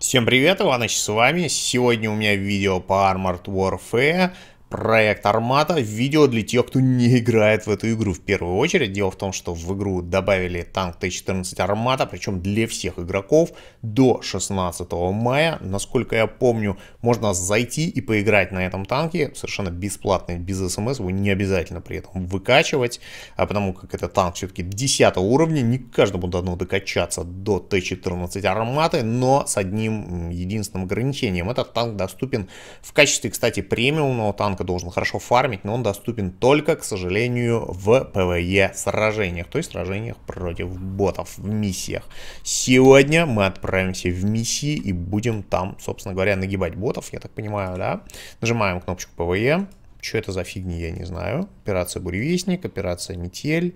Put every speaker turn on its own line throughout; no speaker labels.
Всем привет, Иваныч с вами. Сегодня у меня видео по Armored Warfare Проект Армата, видео для тех, кто не играет в эту игру в первую очередь. Дело в том, что в игру добавили танк Т-14 Армата, причем для всех игроков до 16 мая. Насколько я помню, можно зайти и поиграть на этом танке, совершенно бесплатно, без смс, его не обязательно при этом выкачивать, а потому как это танк все-таки 10 уровня, не каждому дано докачаться до Т-14 Арматы, но с одним единственным ограничением. Этот танк доступен в качестве, кстати, премиумного танка человека должен хорошо фармить, но он доступен только, к сожалению, в ПВЕ сражениях, то есть сражениях против ботов в миссиях. Сегодня мы отправимся в миссии и будем там, собственно говоря, нагибать ботов, я так понимаю, да? Нажимаем кнопочку ПВЕ. Что это за фигни, я не знаю. Операция Буревестник, операция Метель,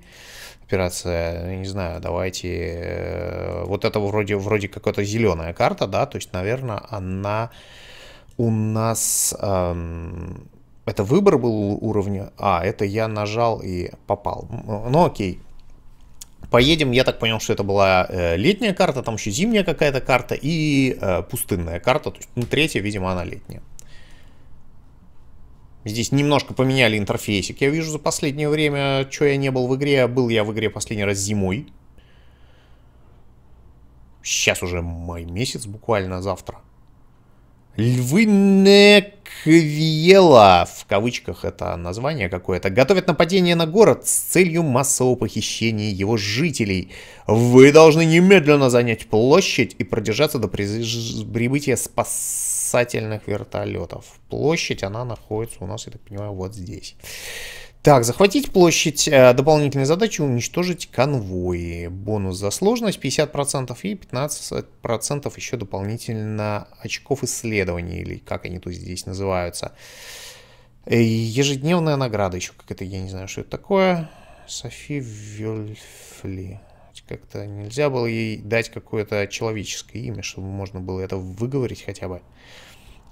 операция, не знаю, давайте... Э, вот это вроде, вроде какая-то зеленая карта, да, то есть, наверное, она у нас... Эм это выбор был уровня, а это я нажал и попал. Ну окей. Поедем, я так понял, что это была э, летняя карта, там еще зимняя какая-то карта и э, пустынная карта. То есть, ну, третья, видимо, она летняя. Здесь немножко поменяли интерфейсик. Я вижу за последнее время, что я не был в игре. Был я в игре последний раз зимой. Сейчас уже май месяц, буквально завтра. Львы Неквиела, в кавычках это название какое-то, готовят нападение на город с целью массового похищения его жителей. Вы должны немедленно занять площадь и продержаться до прибытия спасательных вертолетов. Площадь, она находится у нас, я так понимаю, вот здесь. Так, захватить площадь. Э, Дополнительные задачи уничтожить конвои. Бонус за сложность 50% и 15% еще дополнительно очков исследований, или как они тут здесь называются. Э, ежедневная награда еще как это, я не знаю, что это такое. Софи Вельфли. Как-то нельзя было ей дать какое-то человеческое имя, чтобы можно было это выговорить хотя бы.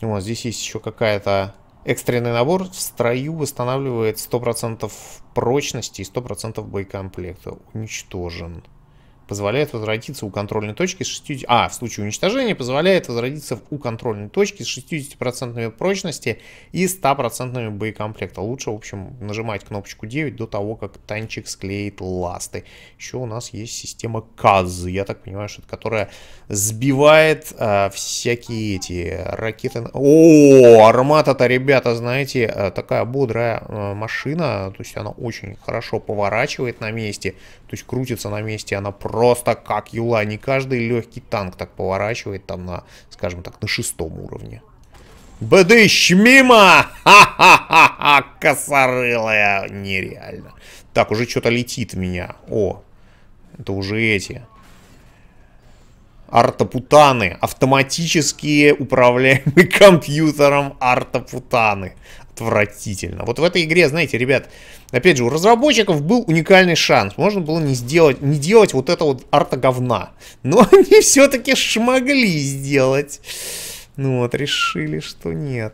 Вот здесь есть еще какая-то Экстренный набор в строю восстанавливает 100% прочности и 100% боекомплекта. Уничтожен позволяет возродиться у контрольной точки с 60... А, в случае уничтожения позволяет возродиться у контрольной точки с 60% прочности и 100% боекомплекта. Лучше, в общем, нажимать кнопочку 9 до того, как танчик склеит ласты. Еще у нас есть система КАЗ, я так понимаю, что это которая сбивает а, всякие эти ракеты. О, армата-то, ребята, знаете, а, такая бодрая а, машина, то есть она очень хорошо поворачивает на месте, то есть крутится на месте она просто как юла. Не каждый легкий танк так поворачивает там на, скажем так, на шестом уровне. БДыщ мимо! Ха-ха-ха-ха! Косорылая! Нереально. Так, уже что-то летит в меня. О, это уже эти. артапутаны, Автоматические управляемые компьютером артапутаны отвратительно. Вот в этой игре, знаете, ребят, опять же, у разработчиков был уникальный шанс. Можно было не сделать, не делать вот это вот арта говна, Но они все-таки шмогли сделать. Ну вот, решили, что нет,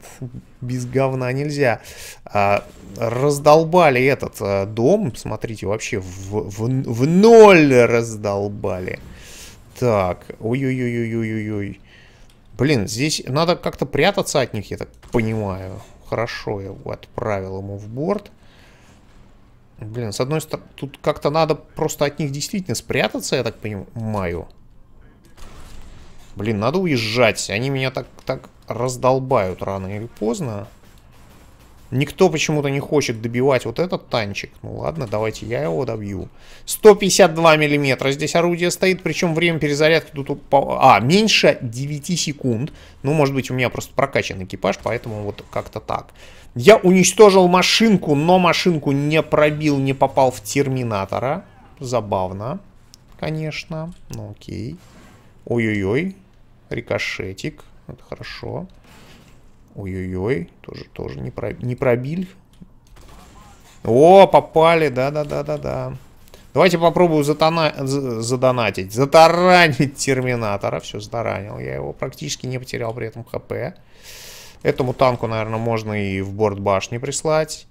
без говна нельзя. А, раздолбали этот а, дом, смотрите, вообще в, в, в ноль раздолбали. Так, ой-ой-ой-ой-ой-ой. Блин, здесь надо как-то прятаться от них, я так понимаю хорошо я отправил ему в борт. Блин, с одной стороны, тут как-то надо просто от них действительно спрятаться, я так понимаю. Блин, надо уезжать. Они меня так, так раздолбают рано или поздно. Никто почему-то не хочет добивать вот этот танчик. Ну ладно, давайте я его добью. 152 миллиметра здесь орудие стоит, причем время перезарядки тут... А, меньше 9 секунд. Ну, может быть, у меня просто прокачан экипаж, поэтому вот как-то так. Я уничтожил машинку, но машинку не пробил, не попал в терминатора. Забавно, конечно. Ну, окей. Ой-ой-ой. Рикошетик. Это хорошо. Хорошо. Ой-ой-ой, тоже, тоже не, про... не пробили. О, попали, да-да-да-да-да. Давайте попробую затона... задонатить. Затаранить Терминатора. Все, затаранил. Я его практически не потерял при этом ХП. Этому танку, наверное, можно и в борт башни прислать.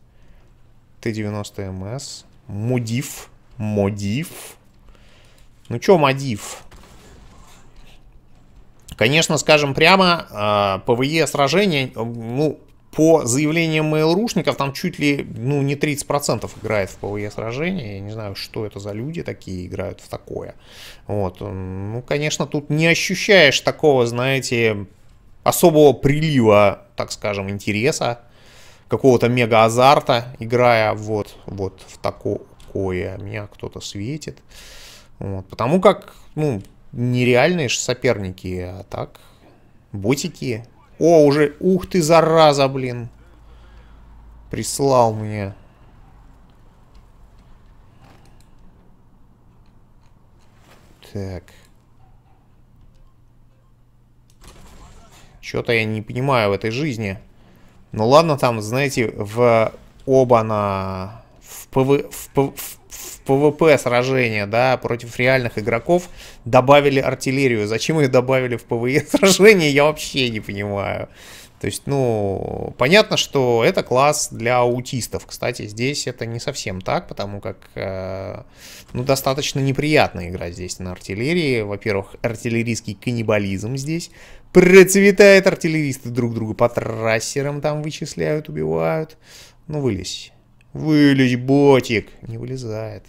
Т-90МС. Модиф, Модиф. Ну чё, Модиф? Конечно, скажем прямо, а, ПВЕ сражения, ну, по заявлениям mail.рушников, там чуть ли ну, не 30% играет в ПВЕ сражения. Я не знаю, что это за люди такие играют в такое. Вот. Ну, конечно, тут не ощущаешь такого, знаете, особого прилива, так скажем, интереса, какого-то мега-азарта, играя вот, вот в такое. Меня кто-то светит. Вот. Потому как, ну, нереальные же соперники, а так, ботики. О, уже, ух ты, зараза, блин. Прислал мне. Так. Что-то я не понимаю в этой жизни. Ну ладно, там, знаете, в оба на в, ПВ, в, в ПВП сражения, да, против реальных игроков добавили артиллерию. Зачем ее добавили в ПВЕ сражение, я вообще не понимаю. То есть, ну, понятно, что это класс для аутистов. Кстати, здесь это не совсем так, потому как, э, ну, достаточно неприятно играть здесь на артиллерии. Во-первых, артиллерийский каннибализм здесь процветает. Артиллеристы друг друга по трассерам там вычисляют, убивают. Ну, вылезь. Вылезь, ботик. Не вылезает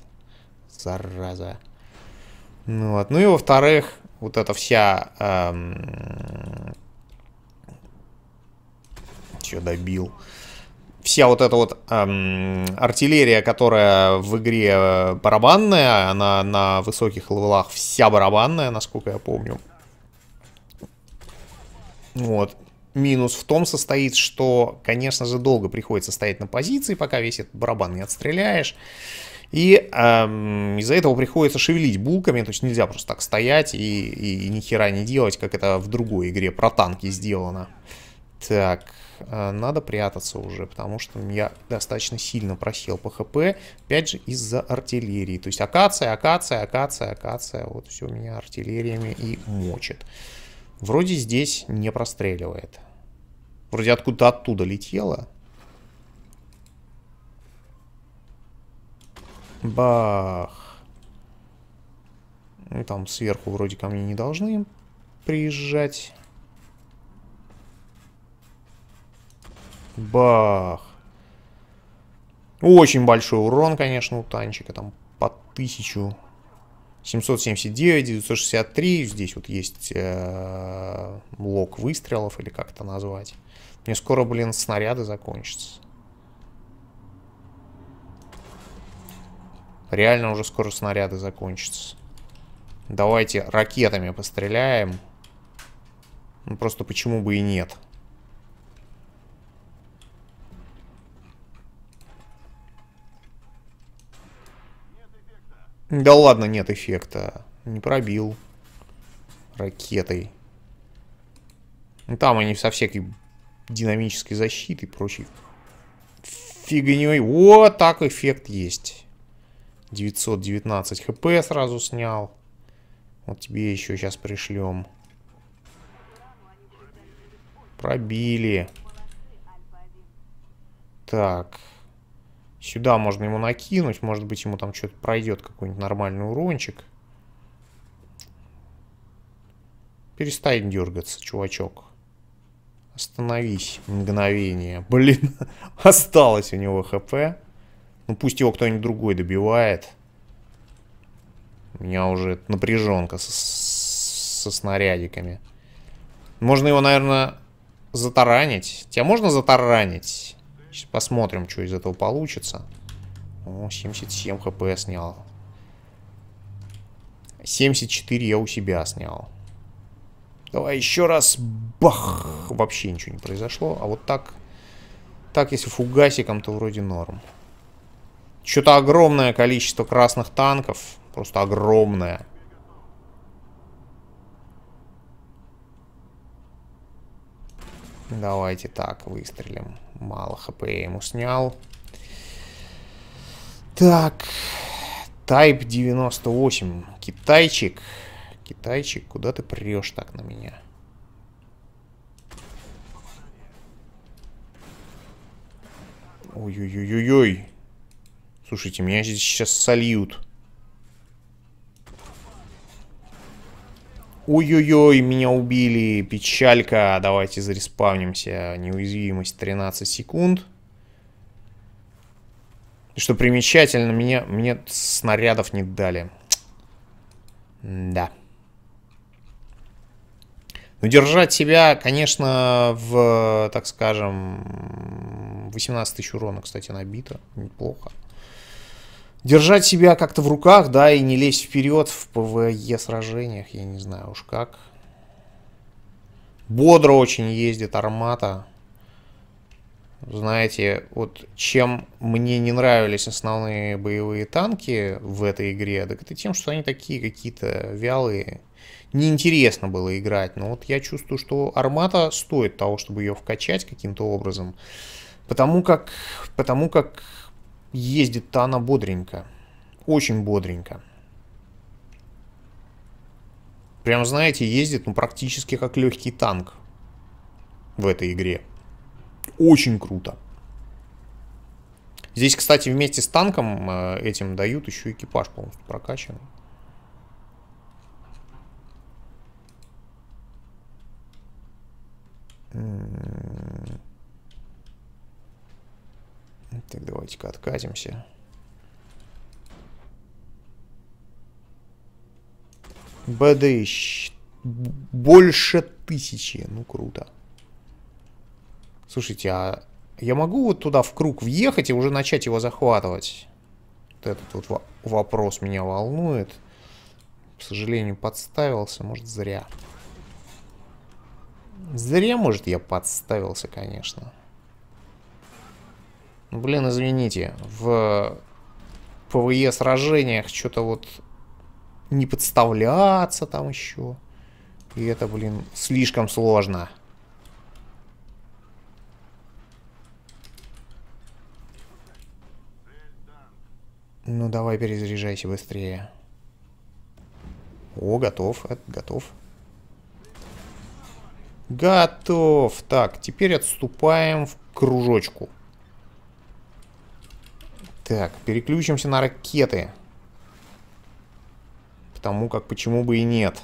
зараза. Ну, вот. ну и во-вторых, вот эта вся... Эм... Че добил? Вся вот эта вот эм, артиллерия, которая в игре э, барабанная, она на высоких левелах вся барабанная, насколько я помню. Вот. Минус в том состоит, что, конечно же, долго приходится стоять на позиции, пока весь этот барабан не отстреляешь. И эм, из-за этого приходится шевелить булками, то есть нельзя просто так стоять и, и, и ни хера не делать, как это в другой игре про танки сделано. Так, э, надо прятаться уже, потому что я достаточно сильно просел по ХП, опять же, из-за артиллерии. То есть акация, акация, акация, акация, вот все меня артиллериями и мочит. Вроде здесь не простреливает. Вроде откуда-то оттуда летело. Бах. Ну и там сверху вроде ко мне не должны приезжать. Бах. Очень большой урон, конечно, у танчика. Там по 1000. 779, 963. Здесь вот есть э, блок выстрелов, или как это назвать. Мне скоро, блин, снаряды закончатся. Реально уже скоро снаряды закончатся. Давайте ракетами постреляем. Ну, просто почему бы и нет. нет да ладно, нет эффекта. Не пробил. Ракетой. Ну, там они со всякой динамической защитой и прочей фигней. Вот так эффект есть. 919 хп сразу снял. Вот тебе еще сейчас пришлем. Пробили. Так. Сюда можно ему накинуть. Может быть, ему там что-то пройдет, какой-нибудь нормальный урончик. Перестань дергаться, чувачок. Остановись мгновение. Блин, осталось у него хп. Ну пусть его кто-нибудь другой добивает. У меня уже напряженка со, со снарядиками. Можно его, наверное, затаранить. Тебя можно затаранить? Сейчас посмотрим, что из этого получится. О, 77 хп я снял. 74 я у себя снял. Давай еще раз. Бах! Вообще ничего не произошло. А вот так... Так, если фугасиком, то вроде норм. Что-то огромное количество красных танков. Просто огромное. Давайте так, выстрелим. Мало хп я ему снял. Так. Type 98. Китайчик. Китайчик, куда ты прешь так на меня? Ой-ой-ой-ой-ой. Слушайте, меня здесь сейчас сольют. Ой-ой-ой, меня убили. Печалька. Давайте зареспавнимся. Неуязвимость 13 секунд. Что примечательно, меня, мне снарядов не дали. Да. Но ну, держать себя, конечно, в, так скажем, 18 тысяч урона, кстати, набито. Неплохо держать себя как-то в руках, да, и не лезть вперед в ПВЕ сражениях, я не знаю уж как. Бодро очень ездит армата. Знаете, вот чем мне не нравились основные боевые танки в этой игре, так это тем, что они такие какие-то вялые. Неинтересно было играть, но вот я чувствую, что армата стоит того, чтобы ее вкачать каким-то образом. Потому как, потому как ездит-то она бодренько. Очень бодренько. Прям, знаете, ездит, ну, практически как легкий танк в этой игре. Очень круто. Здесь, кстати, вместе с танком э, этим дают еще экипаж полностью прокачанный. Давайте-ка откатимся. БДищ. Больше тысячи. Ну, круто. Слушайте, а я могу вот туда в круг въехать и уже начать его захватывать? Вот этот вот вопрос меня волнует. К сожалению, подставился. Может, зря. Зря, может, я подставился, конечно. Ну, блин, извините, в ПВЕ e сражениях что-то вот не подставляться там еще. И это, блин, слишком сложно. Ну давай перезаряжайся быстрее. О, готов, э, готов. Готов. Так, теперь отступаем в кружочку. Так, переключимся на ракеты. Потому как почему бы и нет.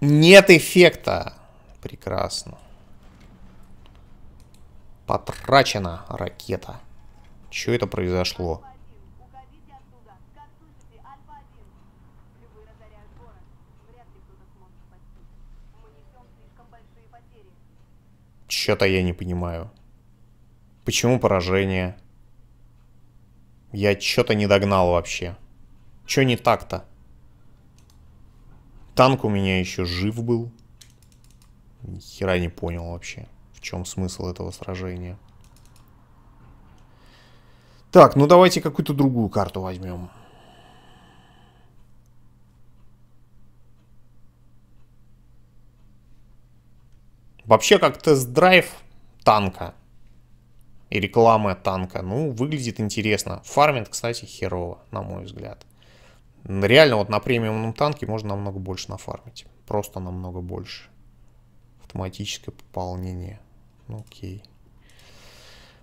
Нет эффекта. Прекрасно. Потрачена ракета. Что это произошло? Чё-то я не понимаю. Почему поражение? Я чё-то не догнал вообще. Чё не так-то? Танк у меня еще жив был. Ни хера не понял вообще, в чем смысл этого сражения. Так, ну давайте какую-то другую карту возьмем. Вообще, как тест-драйв танка и реклама танка, ну, выглядит интересно. Фармит, кстати, херово, на мой взгляд. Реально, вот на премиумном танке можно намного больше нафармить. Просто намного больше. Автоматическое пополнение. Ну, окей.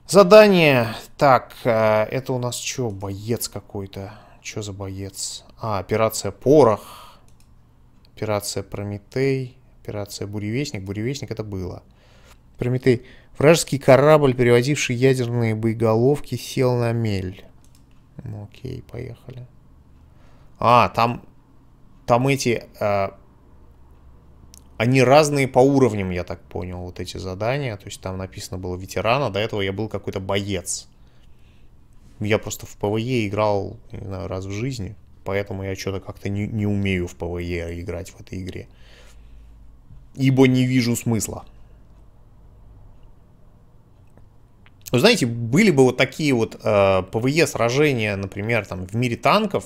Задание. Так, э, это у нас что? Боец какой-то. Что за боец? А, операция Порох. Операция Прометей. Операция «Буревестник». «Буревестник» это было. Прометей. Вражеский корабль, перевозивший ядерные боеголовки, сел на мель. Ну, окей, поехали. А, там... Там эти... Э, они разные по уровням, я так понял, вот эти задания. То есть там написано было ветерана, до этого я был какой-то боец. Я просто в ПВЕ играл, не знаю, раз в жизни. Поэтому я что-то как-то не, не умею в ПВЕ играть в этой игре ибо не вижу смысла. Вы знаете, были бы вот такие вот э, ПВЕ сражения, например, там в мире танков,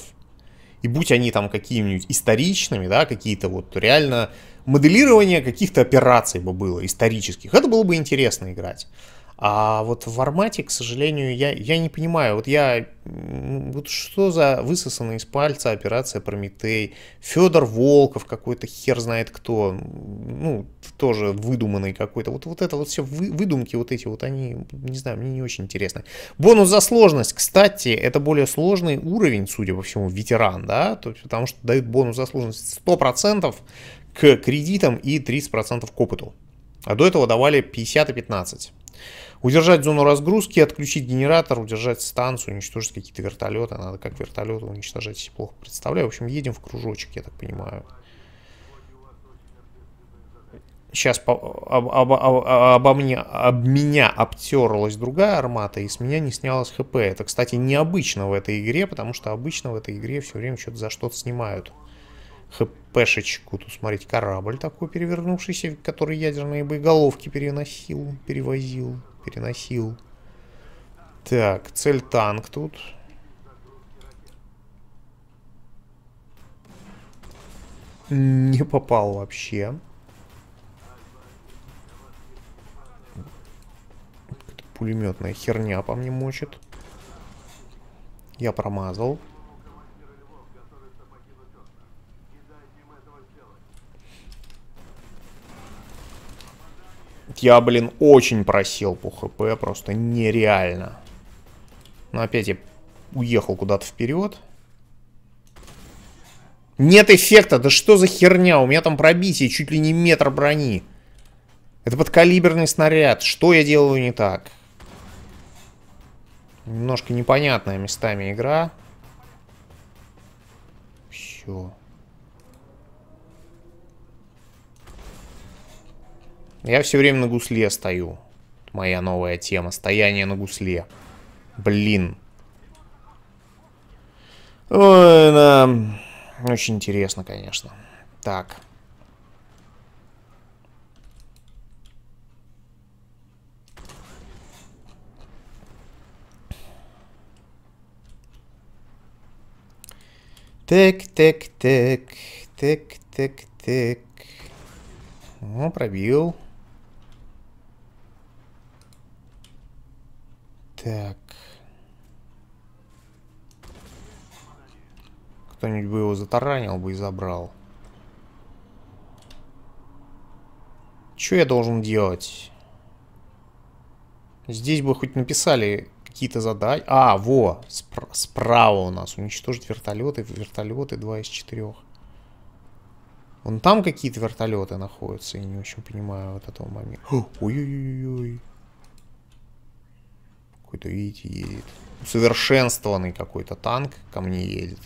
и будь они там какими-нибудь историчными, да, какие-то вот реально моделирование каких-то операций бы было исторических, это было бы интересно играть. А вот в Армате, к сожалению, я, я не понимаю. Вот я... Вот что за высосанная из пальца операция Прометей? Федор Волков какой-то хер знает кто. Ну, тоже выдуманный какой-то. Вот, вот это вот все вы, выдумки вот эти вот, они, не знаю, мне не очень интересно. Бонус за сложность. Кстати, это более сложный уровень, судя по всему, ветеран, да? То потому что дают бонус за сложность 100% к кредитам и 30% к опыту. А до этого давали 50 и 15. Удержать зону разгрузки, отключить генератор, удержать станцию, уничтожить какие-то вертолеты. Надо как вертолеты уничтожать, если плохо представляю. В общем, едем в кружочек, я так понимаю. Сейчас по, об, об, об, обо мне, об меня обтерлась другая армата, и с меня не снялось хп. Это, кстати, необычно в этой игре, потому что обычно в этой игре все время что-то за что-то снимают хпшечку. Тут, смотрите, корабль такой перевернувшийся, который ядерные боеголовки переносил, перевозил переносил. Так, цель танк тут. Не попал вообще. Пулеметная херня по мне мочит. Я промазал. Я, блин, очень просел по хп, просто нереально. Но опять я уехал куда-то вперед. Нет эффекта, да что за херня? У меня там пробитие чуть ли не метр брони. Это подкалиберный снаряд. Что я делаю не так? Немножко непонятная местами игра. Все. Я все время на гусле стою. Моя новая тема. Стояние на гусле. Блин. Ой, да. Очень интересно, конечно. Так. Так, так, так, так, так, так. О, ну, пробил. Так. Кто-нибудь бы его затаранил бы и забрал. Что я должен делать? Здесь бы хоть написали какие-то задания. А, во, спр справа у нас. Уничтожить вертолеты. Вертолеты два из четырех. Вон там какие-то вертолеты находятся. Я не очень понимаю вот этого момента. Ой-ой-ой какой-то, видите, едет. совершенствованный какой-то танк ко мне едет.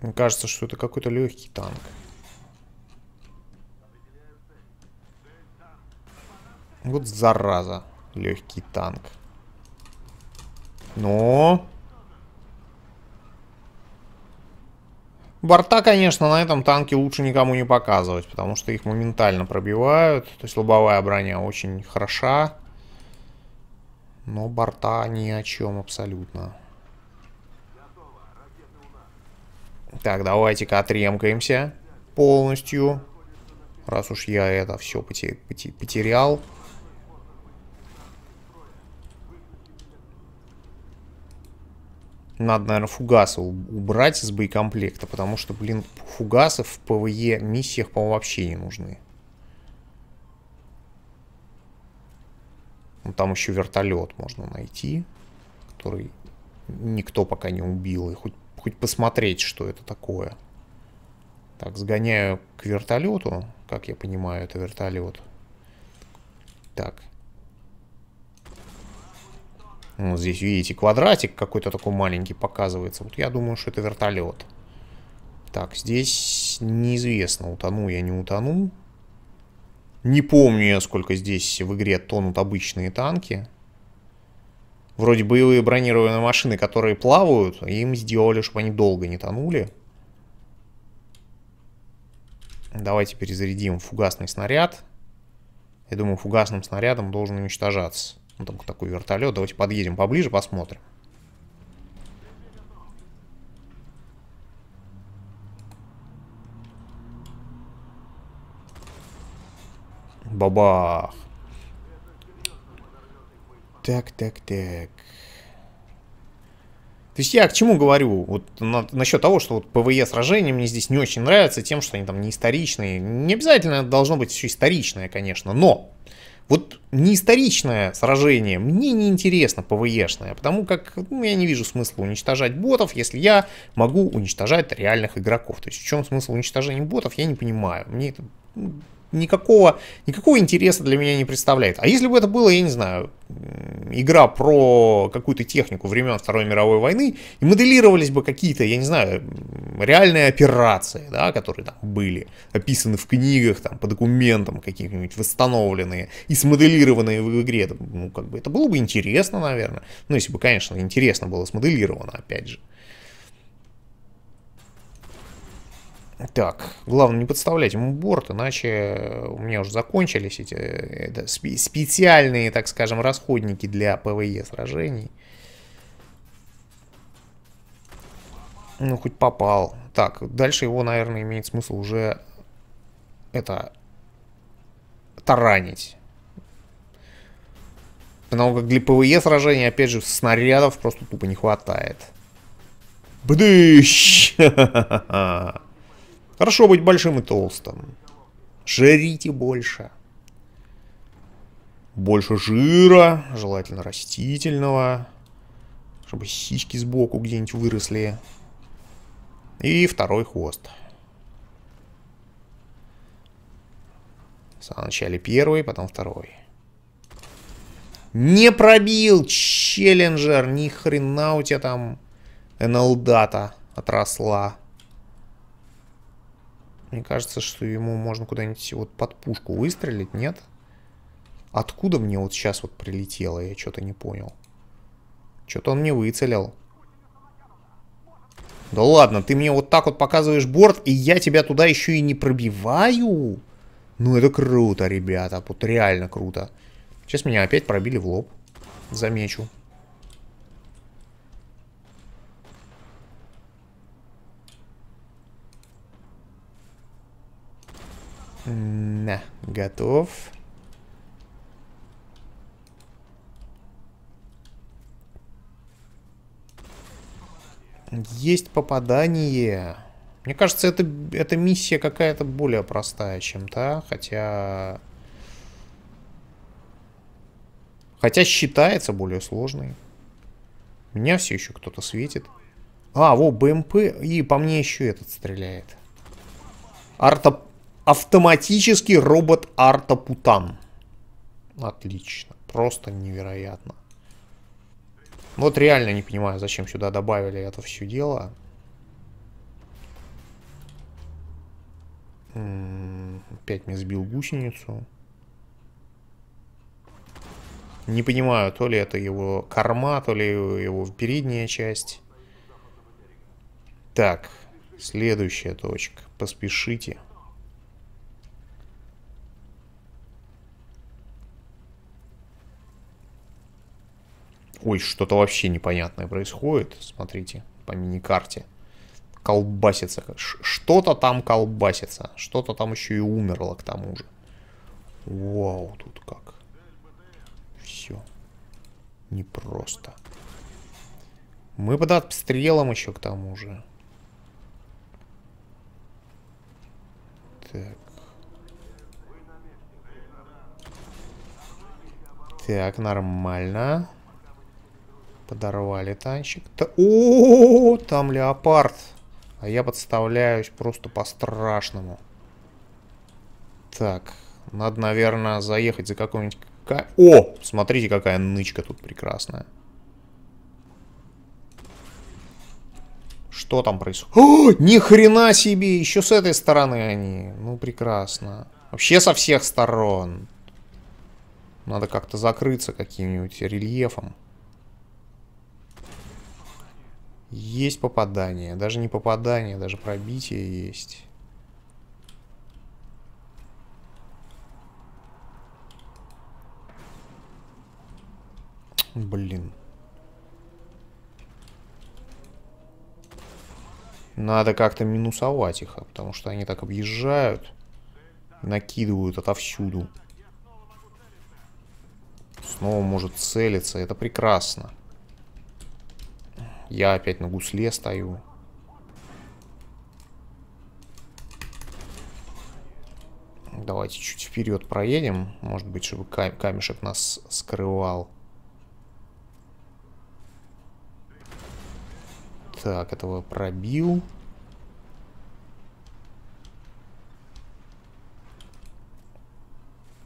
Мне кажется, что это какой-то легкий танк. Вот зараза, легкий танк. Но Борта, конечно, на этом танке лучше никому не показывать, потому что их моментально пробивают. То есть лобовая броня очень хороша. Но борта ни о чем абсолютно. Так, давайте-ка отремкаемся полностью. Раз уж я это все потерял. Надо, наверное, фугасы убрать из боекомплекта, потому что, блин, фугасы в ПВЕ миссиях, по-моему, вообще не нужны. Ну, там еще вертолет можно найти, который никто пока не убил. И хоть, хоть посмотреть, что это такое. Так, сгоняю к вертолету. Как я понимаю, это вертолет. Так, ну, вот здесь, видите, квадратик какой-то такой маленький показывается. Вот я думаю, что это вертолет. Так, здесь неизвестно, утону я, не утону. Не помню я, сколько здесь в игре тонут обычные танки. Вроде боевые бронированные машины, которые плавают, им сделали, чтобы они долго не тонули. Давайте перезарядим фугасный снаряд. Я думаю, фугасным снарядом должен уничтожаться. Ну, там такой вертолет. Давайте подъедем поближе, посмотрим. Бабах. Так, так, так. То есть я к чему говорю? Вот на, насчет того, что вот ПВЕ сражения мне здесь не очень нравятся тем, что они там не историчные. Не обязательно должно быть еще историчное, конечно, но вот неисторичное сражение мне не интересно ПВЕшное, потому как ну, я не вижу смысла уничтожать ботов, если я могу уничтожать реальных игроков. То есть в чем смысл уничтожения ботов, я не понимаю. Мне это ну, никакого, никакого интереса для меня не представляет. А если бы это было, я не знаю, игра про какую-то технику времен Второй мировой войны, и моделировались бы какие-то, я не знаю, реальные операции, да, которые там были описаны в книгах, там, по документам какие нибудь восстановленные и смоделированные в игре, ну, как бы это было бы интересно, наверное. Ну, если бы, конечно, интересно было смоделировано, опять же. Так, главное не подставлять ему борт, иначе э, у меня уже закончились эти э, это, специальные, так скажем, расходники для ПВЕ сражений. Ну, хоть попал. Так, дальше его, наверное, имеет смысл уже это таранить. Потому как для ПВЕ сражений, опять же, снарядов просто тупо не хватает. Бдыщ! Хорошо быть большим и толстым. Жрите больше. Больше жира, желательно растительного. Чтобы сиськи сбоку где-нибудь выросли. И второй хвост. Сначала первый, потом второй. Не пробил, челленджер! Ни хрена у тебя там НЛ-дата отросла. Мне кажется, что ему можно куда-нибудь вот под пушку выстрелить, нет? Откуда мне вот сейчас вот прилетело, я что-то не понял. Что-то он не выцелил. Да ладно, ты мне вот так вот показываешь борт, и я тебя туда еще и не пробиваю? Ну это круто, ребята, вот реально круто. Сейчас меня опять пробили в лоб, замечу. На, готов. Есть попадание. Мне кажется, это, эта миссия какая-то более простая, чем та, хотя... Хотя считается более сложной. Меня все еще кто-то светит. А, во, БМП. И по мне еще этот стреляет. Арта... Автоматический робот Арта Путан. Отлично. Просто невероятно. Вот реально не понимаю, зачем сюда добавили это все дело. Опять мне сбил гусеницу. Не понимаю, то ли это его корма, то ли его передняя часть. Так, следующая точка. Поспешите. Ой, что-то вообще непонятное происходит. Смотрите, по мини-карте Колбасится. Что-то там колбасится. Что-то там еще и умерло к тому же. Вау, тут как. Все. Непросто. Мы под обстрелом еще к тому же. Так. Так, нормально. Подорвали танчик. Та О, -о, -о, там леопард. А я подставляюсь просто по-страшному. Так, надо, наверное, заехать за какого-нибудь... О, смотрите, какая нычка тут прекрасная. Что там происходит? О, ни хрена себе! Еще с этой стороны они. Ну, прекрасно. Вообще со всех сторон. Надо как-то закрыться каким-нибудь рельефом. Есть попадание. Даже не попадание, даже пробитие есть. Блин. Надо как-то минусовать их, потому что они так объезжают, накидывают отовсюду. Снова может целиться, это прекрасно. Я опять на гусле стою. Давайте чуть вперед проедем. Может быть, чтобы кам камешек нас скрывал. Так, этого пробил.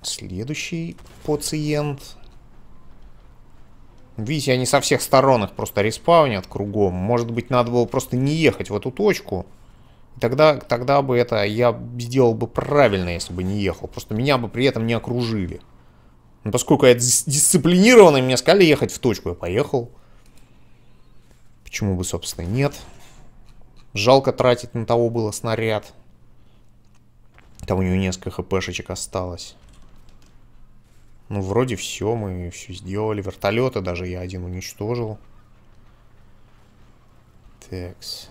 Следующий пациент. Видите, они со всех сторон их просто респаунят кругом. Может быть, надо было просто не ехать в эту точку. Тогда, тогда бы это я сделал бы правильно, если бы не ехал. Просто меня бы при этом не окружили. Но поскольку я дис дисциплинированный, мне сказали ехать в точку. Я поехал. Почему бы, собственно, нет. Жалко тратить на того было снаряд. Там у него несколько хпшечек осталось. Ну, вроде все, мы все сделали. Вертолеты даже я один уничтожил. Текс.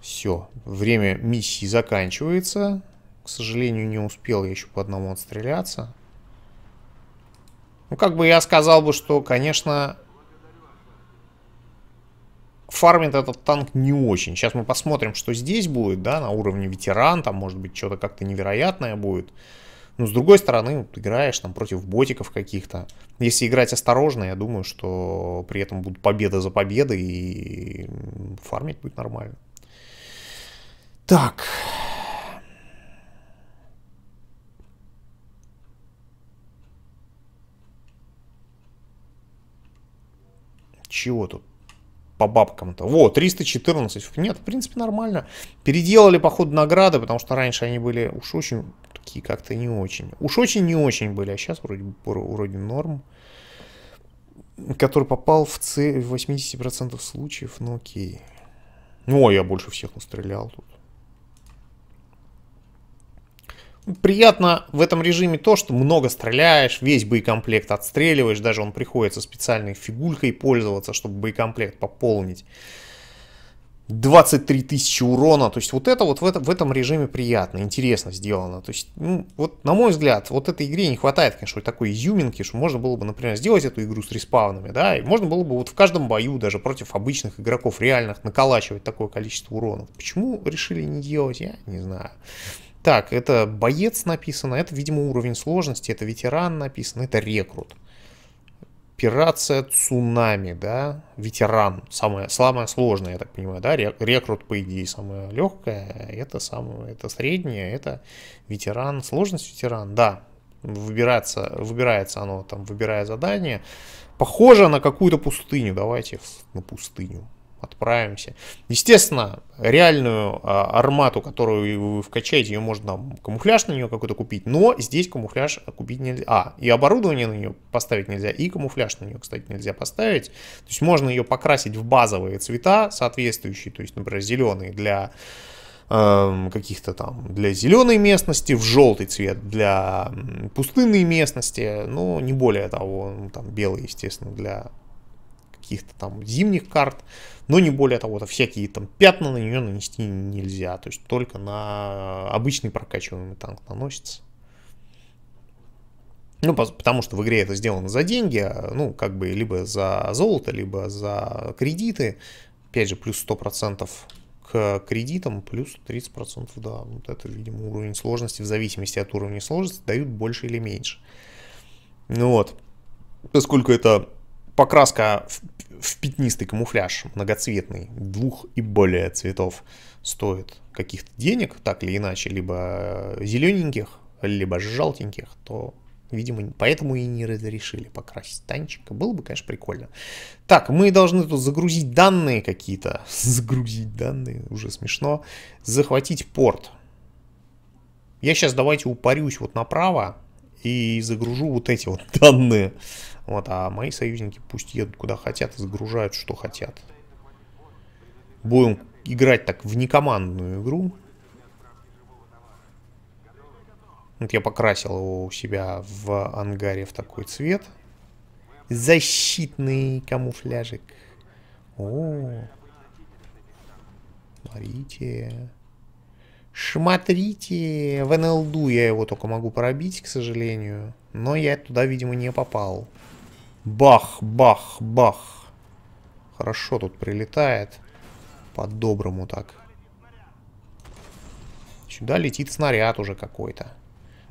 Все, время миссии заканчивается. К сожалению, не успел я еще по одному отстреляться. Ну, как бы я сказал бы, что, конечно, фармит этот танк не очень. Сейчас мы посмотрим, что здесь будет, да, на уровне ветеран, там, может быть, что-то как-то невероятное будет. Но ну, с другой стороны, играешь там против ботиков каких-то. Если играть осторожно, я думаю, что при этом будут победа за победой и фармить будет нормально. Так. Чего тут по бабкам-то. Во, 314. Нет, в принципе, нормально. Переделали, походу, награды, потому что раньше они были уж очень такие как-то не очень. Уж очень не очень были, а сейчас вроде, вроде норм. Который попал в цель в 80% случаев, ну окей. Ну, а я больше всех настрелял тут. Приятно в этом режиме то, что много стреляешь, весь боекомплект отстреливаешь, даже он приходится специальной фигулькой пользоваться, чтобы боекомплект пополнить. 23 тысячи урона. То есть вот это вот в, это, в этом режиме приятно, интересно сделано. То есть, ну, вот на мой взгляд, вот этой игре не хватает, конечно, такой изюминки, что можно было бы, например, сделать эту игру с респавнами, да, и можно было бы вот в каждом бою даже против обычных игроков реальных наколачивать такое количество урона. Почему решили не делать, я не знаю. Так, это боец написано, это, видимо, уровень сложности, это ветеран написано, это рекрут операция цунами, да, ветеран, самое, самое сложное, я так понимаю, да, рекрут, по идее, самое легкое, это самое, это среднее, это ветеран, сложность ветеран, да, выбирается, выбирается оно там, выбирая задание, похоже на какую-то пустыню, давайте на пустыню, отправимся. Естественно, реальную а, армату, которую вы вкачаете, ее можно камуфляж на нее какой-то купить, но здесь камуфляж купить нельзя. А, и оборудование на нее поставить нельзя, и камуфляж на нее, кстати, нельзя поставить. То есть можно ее покрасить в базовые цвета соответствующие, то есть, например, зеленый для эм, каких-то там для зеленой местности, в желтый цвет для пустынной местности, но не более того, ну, там белый, естественно, для каких-то там зимних карт но ну, не более того, то всякие там пятна на нее нанести нельзя, то есть только на обычный прокачиваемый танк наносится. Ну, потому что в игре это сделано за деньги, а, ну, как бы либо за золото, либо за кредиты. Опять же, плюс 100% к кредитам, плюс 30%, да, вот это, видимо, уровень сложности, в зависимости от уровня сложности, дают больше или меньше. Ну вот, поскольку это покраска в пятнистый камуфляж многоцветный, двух и более цветов, стоит каких-то денег, так или иначе, либо э, зелененьких, либо желтеньких, то, видимо, поэтому и не разрешили покрасить танчик. Было бы, конечно, прикольно. Так, мы должны тут загрузить данные какие-то. загрузить данные, уже смешно. Захватить порт. Я сейчас давайте упарюсь вот направо и загружу вот эти вот данные. Вот, а мои союзники пусть едут куда хотят и загружают, что хотят. Будем играть так в некомандную игру. Вот я покрасил его у себя в ангаре в такой цвет. Защитный камуфляжик. О, смотрите. Шматрите, в НЛДу я его только могу пробить, к сожалению. Но я туда, видимо, не попал. Бах, бах, бах. Хорошо тут прилетает. По-доброму так. Сюда летит снаряд уже какой-то.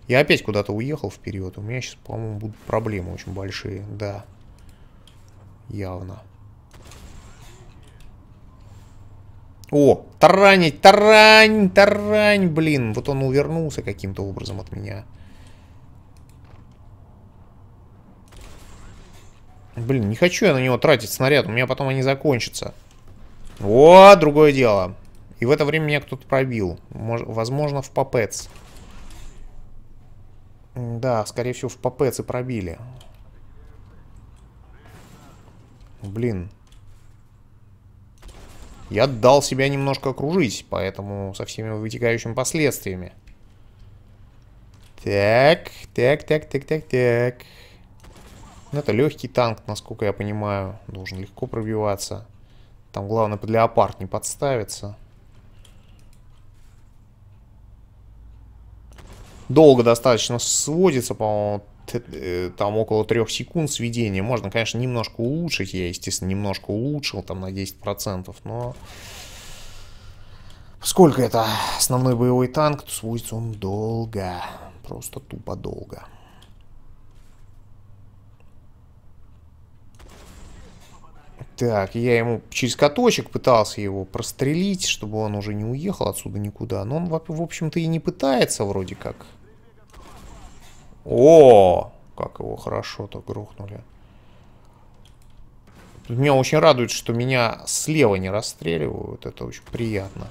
Я опять куда-то уехал вперед. У меня сейчас, по-моему, будут проблемы очень большие. Да. Явно. О, таранить, тарань, тарань, блин. Вот он увернулся каким-то образом от меня. Блин, не хочу я на него тратить снаряд, у меня потом они закончатся. О, другое дело. И в это время меня кто-то пробил. Мож возможно, в папец. Да, скорее всего, в папец и пробили. Блин я дал себя немножко окружить, поэтому со всеми вытекающими последствиями. Так, так, так, так, так, так. Ну, это легкий танк, насколько я понимаю. Должен легко пробиваться. Там главное под леопард не подставиться. Долго достаточно сводится, по-моему, Э, там около трех секунд сведения. Можно, конечно, немножко улучшить. Я, естественно, немножко улучшил, там на 10%, но... Сколько это основной боевой танк, то сводится он долго. Просто тупо долго. Так, я ему через каточек пытался его прострелить, чтобы он уже не уехал отсюда никуда. Но он, в общем-то, и не пытается вроде как. О, как его хорошо-то грохнули. Меня очень радует, что меня слева не расстреливают. Это очень приятно.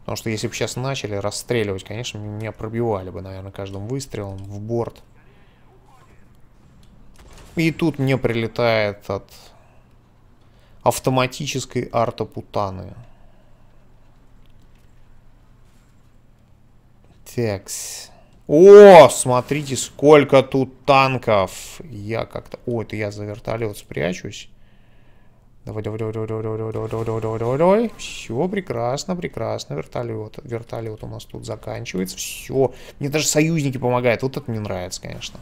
Потому что если бы сейчас начали расстреливать, конечно, меня пробивали бы, наверное, каждым выстрелом в борт. И тут мне прилетает от автоматической артопутаны. Текс. О, смотрите, сколько тут танков. Я как-то... О, это я за вертолет спрячусь. Давай, давай, давай, давай, давай, давай, давай, давай, давай, давай, давай. Все, прекрасно, прекрасно. Вертолет. Вертолет у нас тут заканчивается. Все. Мне даже союзники помогают. Вот это мне нравится, конечно.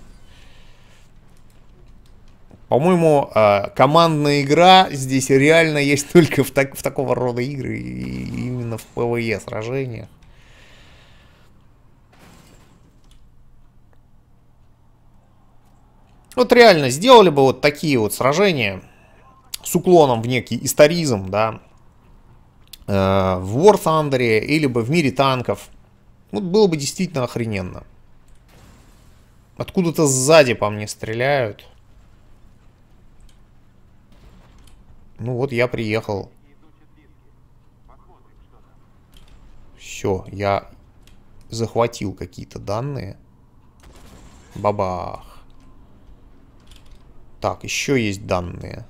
По-моему, а, командная игра здесь реально есть только в, так, в такого рода игры. И именно в ПВЕ e сражениях. Вот реально, сделали бы вот такие вот сражения с уклоном в некий историзм, да, э, в War Thunder или бы в мире танков. Вот было бы действительно охрененно. Откуда-то сзади по мне стреляют. Ну вот я приехал. Все, я захватил какие-то данные. Бабах. Так, еще есть данные.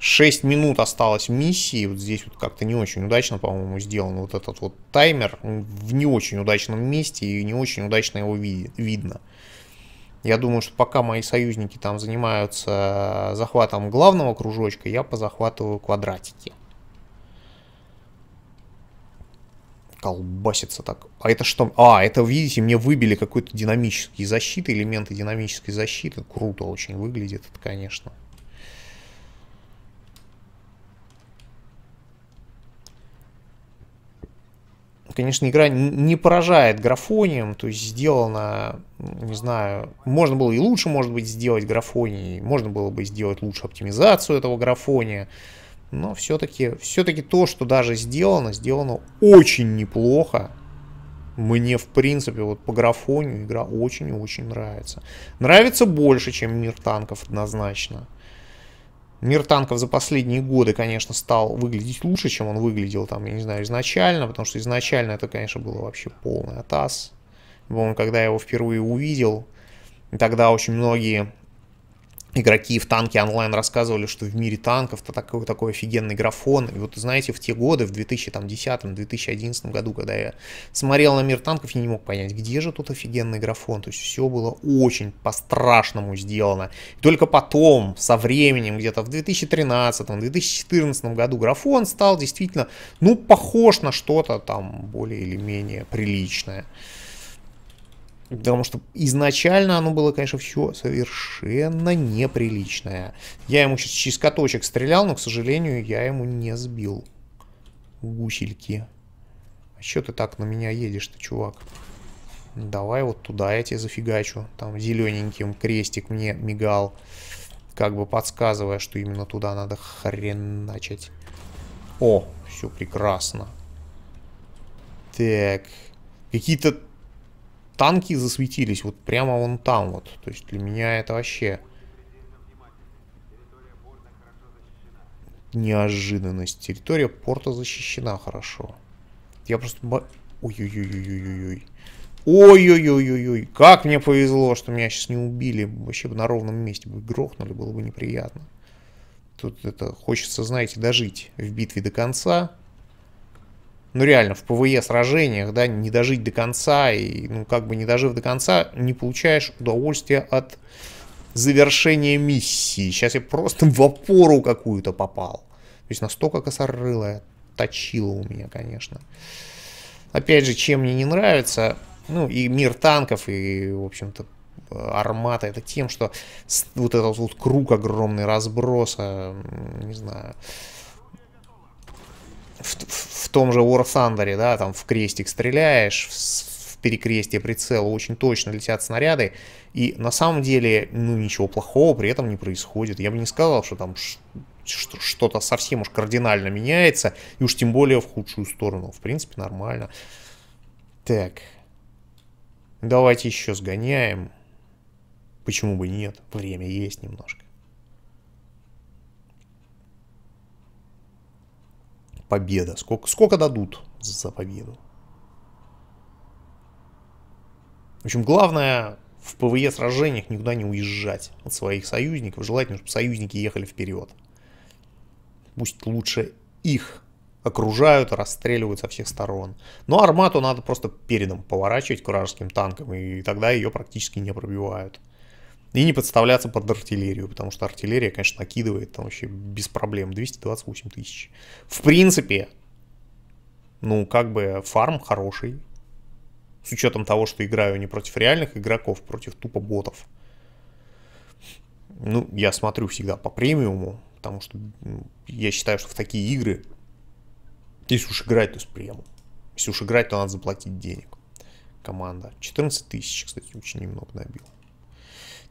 6 минут осталось миссии. Вот здесь вот как-то не очень удачно, по-моему, сделан вот этот вот таймер. в не очень удачном месте и не очень удачно его ви видно. Я думаю, что пока мои союзники там занимаются э, захватом главного кружочка, я позахватываю квадратики. колбасится так. А это что? А, это, видите, мне выбили какой-то динамический защиты, элементы динамической защиты. Круто очень выглядит это, конечно. Конечно, игра не поражает графонием, то есть сделано, не знаю, можно было и лучше, может быть, сделать графоний, можно было бы сделать лучше оптимизацию этого графония. Но все-таки все -таки то, что даже сделано, сделано очень неплохо. Мне, в принципе, вот по графонию игра очень и очень нравится. Нравится больше, чем мир танков, однозначно. Мир танков за последние годы, конечно, стал выглядеть лучше, чем он выглядел там, я не знаю, изначально, потому что изначально это, конечно, было вообще полный атас. Помню, когда я его впервые увидел, тогда очень многие игроки в танки онлайн рассказывали, что в мире танков-то такой, такой офигенный графон. И вот, знаете, в те годы, в 2010-2011 году, когда я смотрел на мир танков, я не мог понять, где же тут офигенный графон. То есть все было очень по-страшному сделано. И только потом, со временем, где-то в 2013-2014 году графон стал действительно, ну, похож на что-то там более или менее приличное. Потому что изначально оно было, конечно, все совершенно неприличное. Я ему сейчас через каточек стрелял, но, к сожалению, я ему не сбил гусельки. А что ты так на меня едешь-то, чувак? Давай вот туда я тебе зафигачу. Там зелененьким крестик мне мигал, как бы подсказывая, что именно туда надо хреначить. О, все прекрасно. Так, какие-то Танки засветились вот прямо вон там вот. То есть для меня это вообще... Неожиданность. Территория порта защищена хорошо. Я просто... Ой-ой-ой-ой-ой-ой. Ой-ой-ой-ой-ой. Как мне повезло, что меня сейчас не убили. Вообще бы на ровном месте бы грохнули, было бы неприятно. Тут это хочется, знаете, дожить в битве до конца ну реально в ПВЕ сражениях, да, не дожить до конца, и ну как бы не дожив до конца, не получаешь удовольствия от завершения миссии. Сейчас я просто в опору какую-то попал. То есть настолько косорылая точила у меня, конечно. Опять же, чем мне не нравится, ну и мир танков, и, в общем-то, армата, это тем, что вот этот вот круг огромный разброса, не знаю, в, в, том же War Thunder, да, там в крестик стреляешь, в, в перекрестие прицела очень точно летят снаряды, и на самом деле, ну, ничего плохого при этом не происходит. Я бы не сказал, что там что-то совсем уж кардинально меняется, и уж тем более в худшую сторону. В принципе, нормально. Так. Давайте еще сгоняем. Почему бы нет? Время есть немножко. победа? Сколько, сколько дадут за победу? В общем, главное в ПВЕ сражениях никуда не уезжать от своих союзников. Желательно, чтобы союзники ехали вперед. Пусть лучше их окружают, расстреливают со всех сторон. Но армату надо просто передом поворачивать к вражеским танкам, и тогда ее практически не пробивают. И не подставляться под артиллерию, потому что артиллерия, конечно, накидывает там вообще без проблем. 228 тысяч. В принципе, ну, как бы фарм хороший. С учетом того, что играю не против реальных игроков, а против тупо ботов. Ну, я смотрю всегда по премиуму, потому что я считаю, что в такие игры, если уж играть, то с премиум. Если уж играть, то надо заплатить денег. Команда. 14 тысяч, кстати, очень немного набила.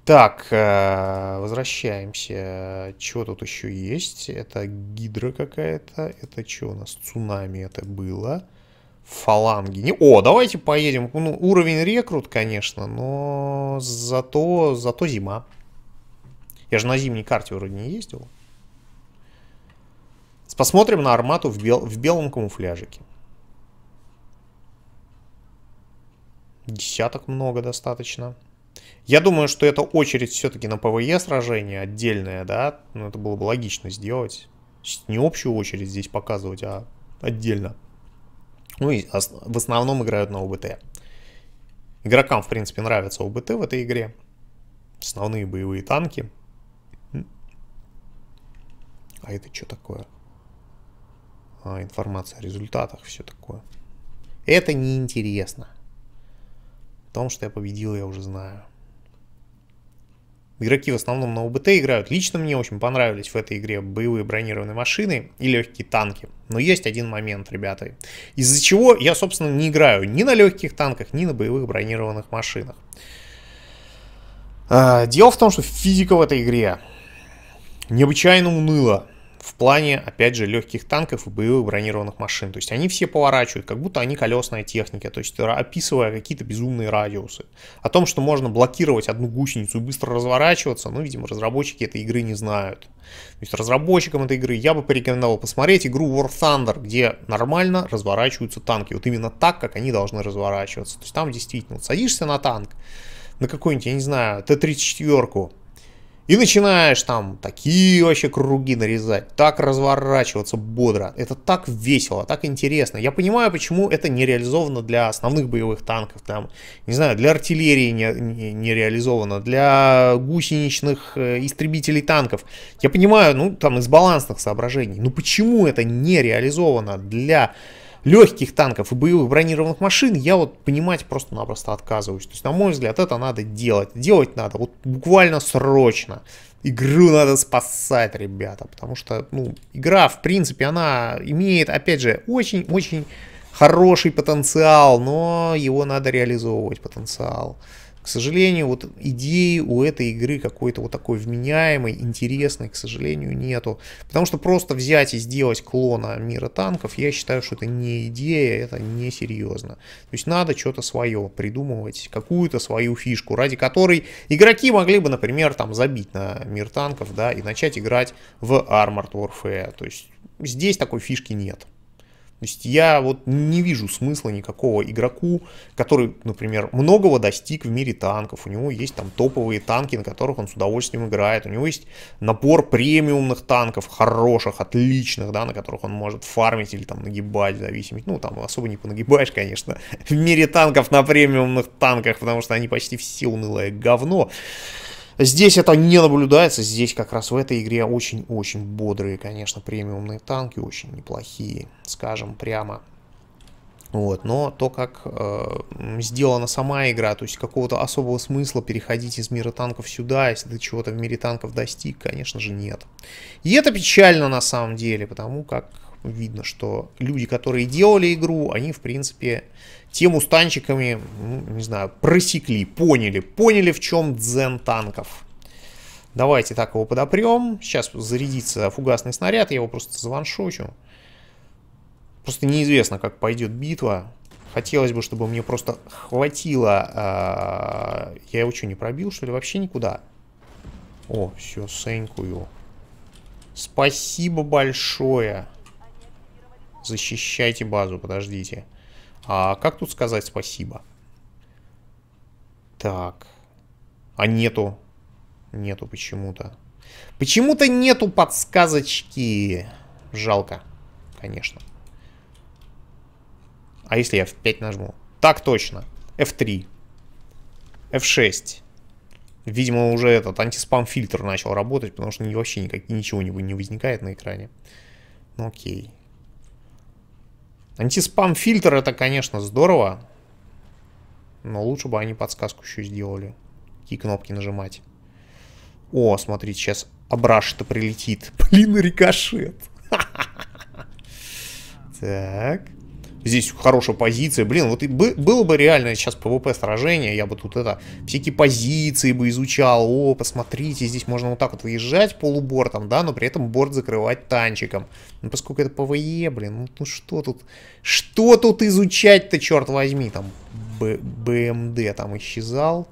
Так, э, возвращаемся. Что тут еще есть? Это гидра какая-то. Это что у нас? Цунами это было. Фаланги. Не... О, давайте поедем. Ну, уровень рекрут, конечно, но зато, зато зима. Я же на зимней карте вроде не ездил. Посмотрим на армату в, бел... в белом камуфляжике. Десяток много достаточно. Я думаю, что это очередь все-таки на ПВЕ сражение отдельное, да, ну это было бы логично сделать. Не общую очередь здесь показывать, а отдельно. Ну и в основном играют на ОБТ. Игрокам, в принципе, нравятся ОБТ в этой игре. Основные боевые танки. А это что такое? А, информация о результатах, все такое. Это неинтересно. О том, что я победил, я уже знаю. Игроки в основном на УБТ играют. Лично мне очень понравились в этой игре боевые бронированные машины и легкие танки. Но есть один момент, ребята, из-за чего я, собственно, не играю ни на легких танках, ни на боевых бронированных машинах. А, дело в том, что физика в этой игре необычайно уныла в плане, опять же, легких танков и боевых бронированных машин. То есть они все поворачивают, как будто они колесная техника, то есть описывая какие-то безумные радиусы. О том, что можно блокировать одну гусеницу и быстро разворачиваться, ну, видимо, разработчики этой игры не знают. То есть разработчикам этой игры я бы порекомендовал посмотреть игру War Thunder, где нормально разворачиваются танки. Вот именно так, как они должны разворачиваться. То есть там действительно вот садишься на танк, на какой нибудь я не знаю, Т-34, и начинаешь там такие вообще круги нарезать, так разворачиваться бодро. Это так весело, так интересно. Я понимаю, почему это не реализовано для основных боевых танков, там, не знаю, для артиллерии не, не, не реализовано, для гусеничных э, истребителей танков. Я понимаю, ну, там, из балансных соображений. Но ну, почему это не реализовано для легких танков и боевых бронированных машин я вот понимать просто-напросто отказываюсь. То есть, на мой взгляд, это надо делать. Делать надо вот буквально срочно. Игру надо спасать, ребята, потому что, ну, игра, в принципе, она имеет, опять же, очень-очень хороший потенциал, но его надо реализовывать, потенциал. К сожалению, вот идеи у этой игры какой-то вот такой вменяемой, интересной, к сожалению, нету. Потому что просто взять и сделать клона мира танков, я считаю, что это не идея, это не серьезно. То есть надо что-то свое придумывать, какую-то свою фишку, ради которой игроки могли бы, например, там забить на мир танков, да, и начать играть в Armored Warfare. То есть здесь такой фишки нет. То есть я вот не вижу смысла никакого игроку, который, например, многого достиг в мире танков. У него есть там топовые танки, на которых он с удовольствием играет. У него есть набор премиумных танков, хороших, отличных, да, на которых он может фармить или там нагибать, в зависимости, Ну, там особо не понагибаешь, конечно, в мире танков на премиумных танках, потому что они почти все унылое говно. Здесь это не наблюдается, здесь как раз в этой игре очень-очень бодрые, конечно, премиумные танки, очень неплохие, скажем прямо. Вот, но то, как э, сделана сама игра, то есть какого-то особого смысла переходить из мира танков сюда, если ты чего-то в мире танков достиг, конечно же, нет. И это печально на самом деле, потому как видно, что люди, которые делали игру, они, в принципе, тему с танчиками, не знаю, просекли, поняли, поняли в чем дзен танков. Давайте так его подопрем. Сейчас зарядится фугасный снаряд, я его просто заваншучу. Просто неизвестно, как пойдет битва. Хотелось бы, чтобы мне просто хватило... А, я его что, не пробил, что ли? Вообще никуда. О, все, сенькую. Спасибо большое. Защищайте базу, подождите. А как тут сказать спасибо? Так. А нету. Нету почему-то. Почему-то нету подсказочки. Жалко, конечно. А если я F5 нажму? Так точно. F3. F6. Видимо, уже этот антиспам-фильтр начал работать, потому что вообще никак, ничего не, не возникает на экране. Ну окей. Антиспам-фильтр это, конечно, здорово. Но лучше бы они подсказку еще сделали. Какие кнопки нажимать. О, смотрите, сейчас Абраш-то прилетит. Блин, рикошет. Так здесь хорошая позиция. Блин, вот и бы было бы реально сейчас ПВП сражение, я бы тут это, всякие позиции бы изучал. О, посмотрите, здесь можно вот так вот выезжать полубортом, да, но при этом борт закрывать танчиком. Ну, поскольку это ПВЕ, блин, ну, ну что тут, что тут изучать-то, черт возьми, там, Б, БМД там исчезал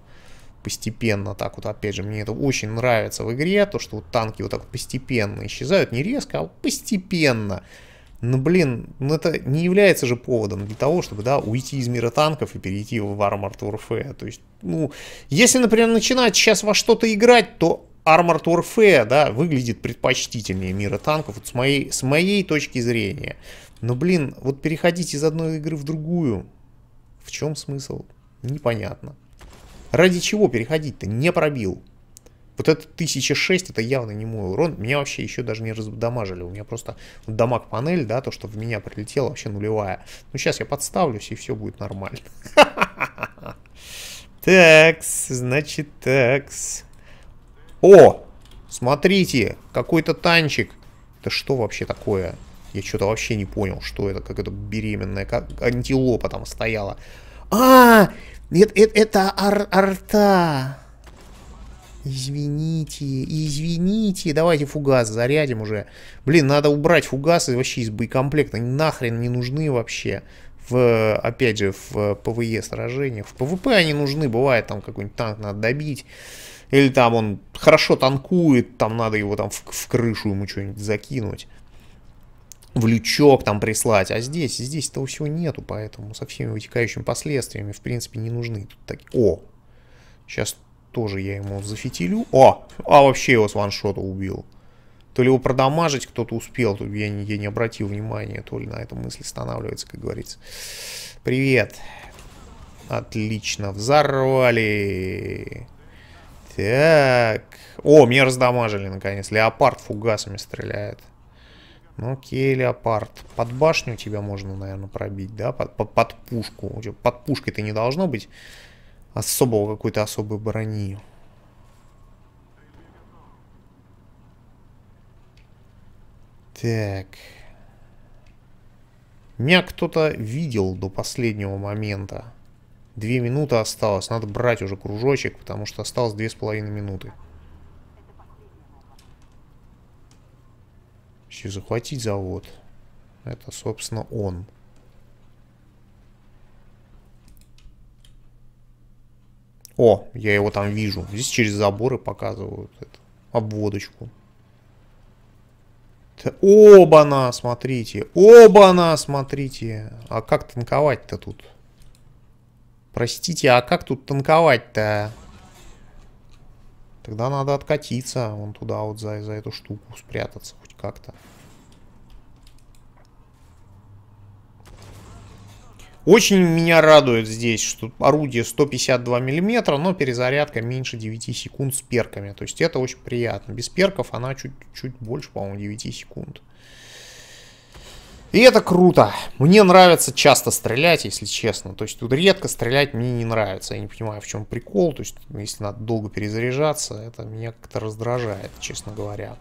постепенно так вот, опять же, мне это очень нравится в игре, то, что вот танки вот так вот постепенно исчезают, не резко, а постепенно. Ну, блин, ну это не является же поводом для того, чтобы, да, уйти из мира танков и перейти в Armored Warfare. То есть, ну, если, например, начинать сейчас во что-то играть, то Armored Warfare, да, выглядит предпочтительнее мира танков, вот с моей, с моей точки зрения. Но, блин, вот переходить из одной игры в другую, в чем смысл? Непонятно. Ради чего переходить-то? Не пробил. Вот это 1006, это явно не мой урон. Меня вообще еще даже не раздамажили. У меня просто вот дамаг панель, да, то, что в меня прилетело, вообще нулевая. Ну, сейчас я подставлюсь, и все будет нормально. Такс, значит, такс. О, смотрите, какой-то танчик. Это что вообще такое? Я что-то вообще не понял, что это, как это беременная, как антилопа там стояла. А, нет, это, это ар арта. Извините, извините. Давайте фугас зарядим уже. Блин, надо убрать фугасы вообще из боекомплекта. Они нахрен не нужны вообще. В, опять же, в ПВЕ сражениях. В ПВП они нужны. Бывает, там какой-нибудь танк надо добить. Или там он хорошо танкует, там надо его там в, в крышу ему что-нибудь закинуть. В лючок там прислать. А здесь, здесь этого всего нету, поэтому со всеми вытекающими последствиями, в принципе, не нужны. Тут так... О! Сейчас тоже я ему зафитилю. О! А вообще его с ваншота убил. То ли его продамажить кто-то успел, то я, я не обратил внимания, то ли на эту мысль останавливается, как говорится. Привет. Отлично, взорвали. Так. О, меня раздамажили наконец. Леопард фугасами стреляет. Ну окей, леопард. Под башню тебя можно, наверное, пробить, да? Под, под, под пушку. Под пушкой ты не должно быть особого, какой-то особой брони. Так. Меня кто-то видел до последнего момента. Две минуты осталось. Надо брать уже кружочек, потому что осталось две с половиной минуты. Еще захватить завод. Это, собственно, он. Он. О, я его там вижу. Здесь через заборы показывают эту обводочку. Оба-на, смотрите. Оба-на, смотрите. А как танковать-то тут? Простите, а как тут танковать-то? Тогда надо откатиться вон туда вот за, за эту штуку, спрятаться хоть как-то. Очень меня радует здесь, что орудие 152 мм, но перезарядка меньше 9 секунд с перками. То есть это очень приятно. Без перков она чуть-чуть больше, по-моему, 9 секунд. И это круто. Мне нравится часто стрелять, если честно. То есть тут редко стрелять мне не нравится. Я не понимаю, в чем прикол. То есть если надо долго перезаряжаться, это меня как-то раздражает, честно говоря.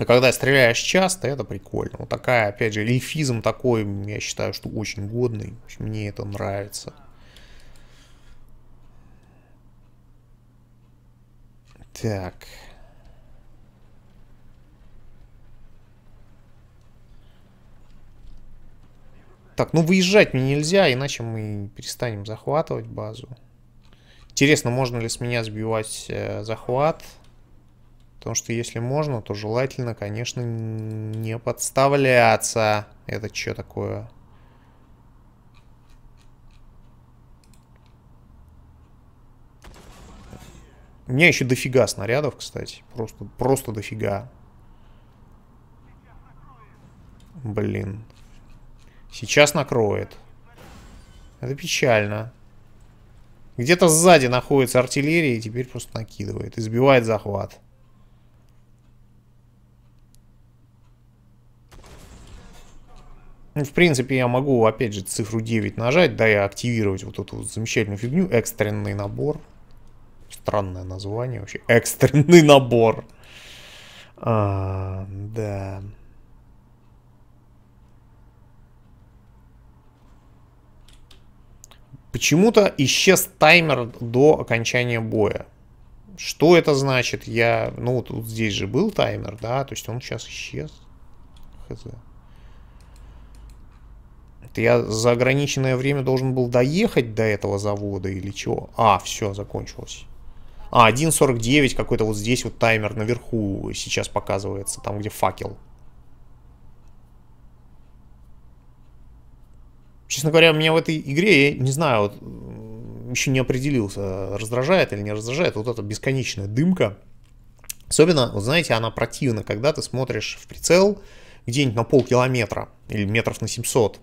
А когда стреляешь часто, это прикольно. Вот такая, опять же, эльфизм такой, я считаю, что очень годный. Мне это нравится. Так. Так, ну выезжать мне нельзя, иначе мы перестанем захватывать базу. Интересно, можно ли с меня сбивать э, захват? Захват. Потому что если можно, то желательно, конечно, не подставляться. Это что такое? У меня еще дофига снарядов, кстати. Просто, просто дофига. Блин. Сейчас накроет. Это печально. Где-то сзади находится артиллерия и теперь просто накидывает. Избивает захват. Ну, В принципе, я могу, опять же, цифру 9 нажать, да, и активировать вот эту вот замечательную фигню. Экстренный набор. Странное название вообще. Экстренный набор. А, да. Почему-то исчез таймер до окончания боя. Что это значит? Я, ну, тут здесь же был таймер, да, то есть он сейчас исчез. Хз. Это я за ограниченное время должен был доехать до этого завода или чего? А, все, закончилось. А, 1.49 какой-то вот здесь вот таймер наверху сейчас показывается, там где факел. Честно говоря, у меня в этой игре, я не знаю, вот, еще не определился, раздражает или не раздражает вот эта бесконечная дымка. Особенно, вот знаете, она противна, когда ты смотришь в прицел где-нибудь на полкилометра или метров на 700.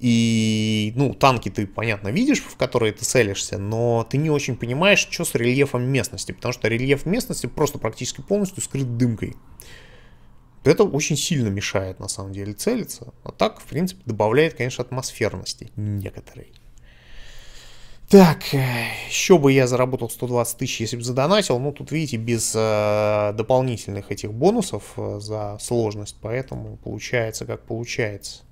И, ну, танки ты, понятно, видишь, в которые ты целишься, но ты не очень понимаешь, что с рельефом местности, потому что рельеф местности просто практически полностью скрыт дымкой. Это очень сильно мешает, на самом деле, целиться. А так, в принципе, добавляет, конечно, атмосферности некоторые. Так, еще бы я заработал 120 тысяч, если бы задонатил. Ну, тут, видите, без э, дополнительных этих бонусов э, за сложность, поэтому получается, как получается.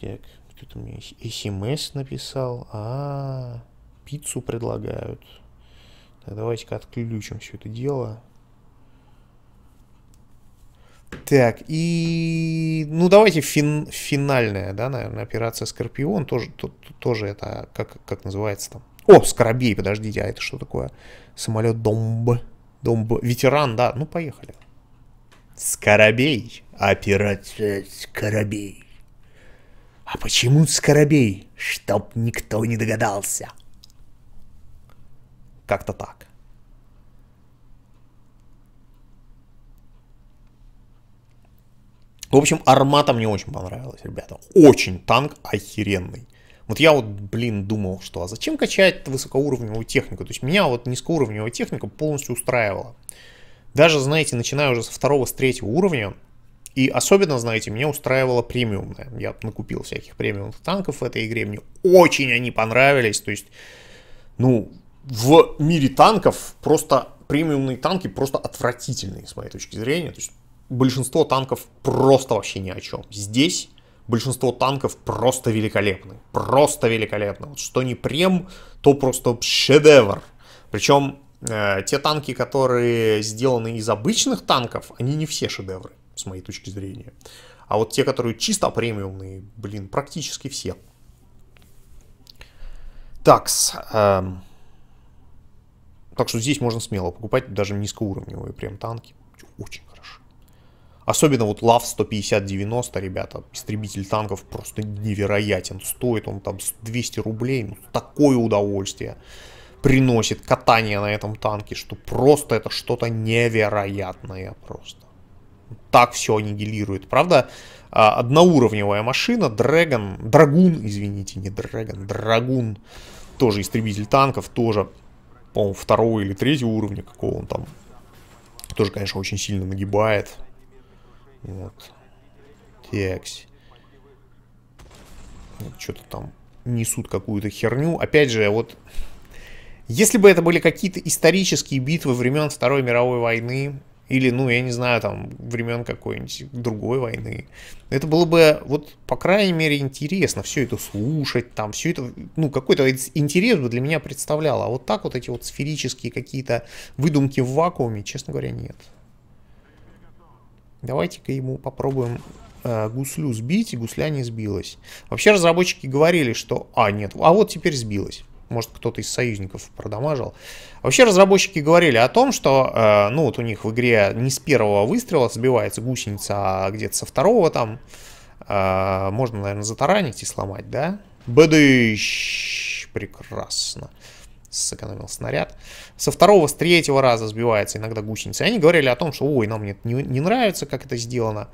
Так, кто-то мне смс написал. А, пиццу предлагают. Так, давайте-ка отключим все это дело. Так, и... Ну, давайте фин, финальная, да, наверное, операция Скорпион. Тоже, то, тоже это, как, как называется там? О, Скоробей, подождите, а это что такое? Самолет Домб. Домб. Ветеран, да. Ну, поехали. Скоробей. Операция Скоробей. «А почему скоробей?» «Чтоб никто не догадался!» Как-то так. В общем, армата мне очень понравилась, ребята. Очень танк охеренный. Вот я вот, блин, думал, что а зачем качать высокоуровневую технику? То есть меня вот низкоуровневая техника полностью устраивала. Даже, знаете, начиная уже со второго, с третьего уровня, и особенно, знаете, меня устраивала премиумная. Я накупил всяких премиумных танков в этой игре. Мне очень они понравились. То есть, ну, в мире танков просто премиумные танки просто отвратительные, с моей точки зрения. То есть, большинство танков просто вообще ни о чем. Здесь большинство танков просто великолепны. Просто великолепно. Вот что не прем, то просто шедевр. Причем э, те танки, которые сделаны из обычных танков, они не все шедевры с моей точки зрения. А вот те, которые чисто премиумные, блин, практически все. Такс. Эм... Так что здесь можно смело покупать даже низкоуровневые прям танки. Очень хорошо. Особенно вот лав 150-90, ребята, истребитель танков просто невероятен. Стоит он там 200 рублей, ну такое удовольствие приносит катание на этом танке, что просто это что-то невероятное просто так все аннигилирует. Правда, а, одноуровневая машина, Дрэгон, Драгун, извините, не Дрэгон, Драгун, тоже истребитель танков, тоже, по-моему, второго или третьего уровня, какого он там, тоже, конечно, очень сильно нагибает. Вот. Текс. Что-то там несут какую-то херню. Опять же, вот если бы это были какие-то исторические битвы времен Второй мировой войны, или, ну, я не знаю, там, времен какой-нибудь другой войны. Это было бы, вот, по крайней мере, интересно все это слушать, там, все это, ну, какой-то интерес бы для меня представляло. А вот так вот эти вот сферические какие-то выдумки в вакууме, честно говоря, нет. Давайте-ка ему попробуем э, гуслю сбить, и гусля не сбилась. Вообще разработчики говорили, что... А, нет, а вот теперь сбилась может кто-то из союзников продамажил. Вообще разработчики говорили о том, что, э, ну вот у них в игре не с первого выстрела сбивается гусеница, а где-то со второго там. Э, можно, наверное, затаранить и сломать, да? Бэдыщ! Прекрасно сэкономил снаряд. Со второго, с третьего раза сбивается иногда гусеница. И они говорили о том, что ой, нам не, не, не нравится, как это сделано.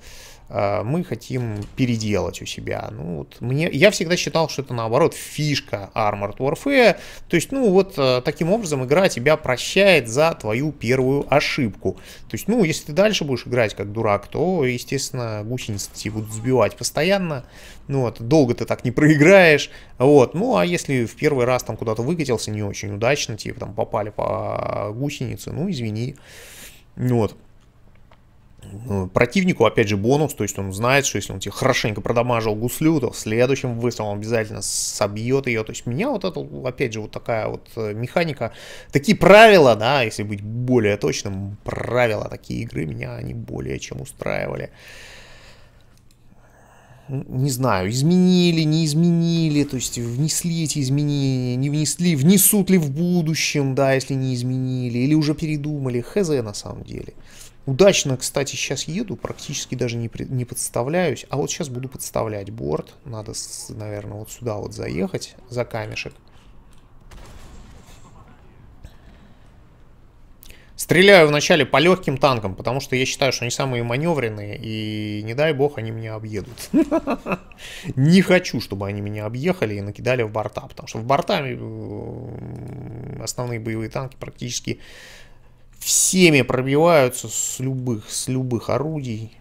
А, мы хотим переделать у себя. Ну, вот мне, я всегда считал, что это наоборот фишка Armored Warfare. То есть, ну, вот э, таким образом игра тебя прощает за твою первую ошибку. То есть, ну, если ты дальше будешь играть как дурак, то, естественно, гусеницы тебя будут сбивать постоянно. Ну, вот, долго ты так не проиграешь. Вот, ну, а если в первый раз там куда-то выкатился не очень удачно, типа там попали по гусенице, ну, извини. Ну вот. Э, противнику, опять же, бонус, то есть он знает, что если он тебе хорошенько продамажил гуслю, то в следующем выстрелом он обязательно собьет ее. То есть меня вот это, опять же, вот такая вот э, механика, такие правила, да, если быть более точным, правила такие игры меня они более чем устраивали. Не знаю, изменили, не изменили, то есть внесли эти изменения, не внесли, внесут ли в будущем, да, если не изменили, или уже передумали, хз на самом деле. Удачно, кстати, сейчас еду, практически даже не, не подставляюсь. А вот сейчас буду подставлять борт. Надо, наверное, вот сюда вот заехать за камешек. Стреляю вначале по легким танкам, потому что я считаю, что они самые маневренные, и не дай бог они меня объедут. Не хочу, чтобы они меня объехали и накидали в борта, потому что в борта основные боевые танки практически всеми пробиваются с любых, с любых орудий.